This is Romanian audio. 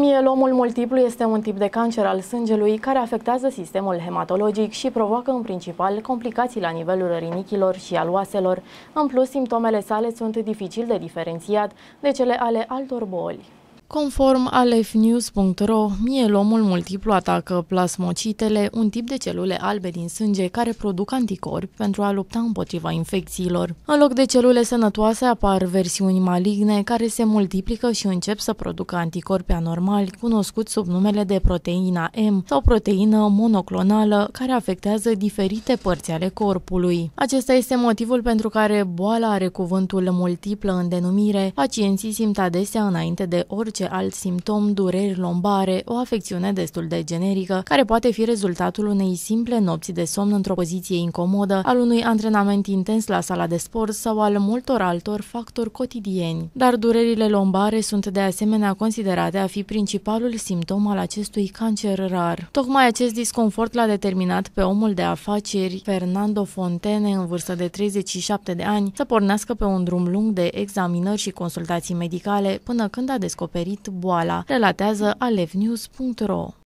Mielomul multiplu este un tip de cancer al sângelui care afectează sistemul hematologic și provoacă în principal complicații la nivelul rinichilor și al oaselor. În plus, simptomele sale sunt dificil de diferențiat de cele ale altor boli. Conform alefnews.ro, mielomul multiplu atacă plasmocitele, un tip de celule albe din sânge care produc anticorpi pentru a lupta împotriva infecțiilor. În loc de celule sănătoase apar versiuni maligne care se multiplică și încep să producă anticorpi anormali, cunoscuți sub numele de proteina M sau proteină monoclonală, care afectează diferite părți ale corpului. Acesta este motivul pentru care boala are cuvântul multiplă în denumire. Pacienții simt adesea înainte de orice orice alt simptom, dureri lombare, o afecțiune destul de generică, care poate fi rezultatul unei simple nopți de somn într-o poziție incomodă, al unui antrenament intens la sala de sport sau al multor altor factori cotidieni. Dar durerile lombare sunt de asemenea considerate a fi principalul simptom al acestui cancer rar. Tocmai acest disconfort l-a determinat pe omul de afaceri Fernando Fontene, în vârstă de 37 de ani, să pornească pe un drum lung de examinări și consultații medicale până când a descoperit supraviețuit boala, relatează alevnews.ro.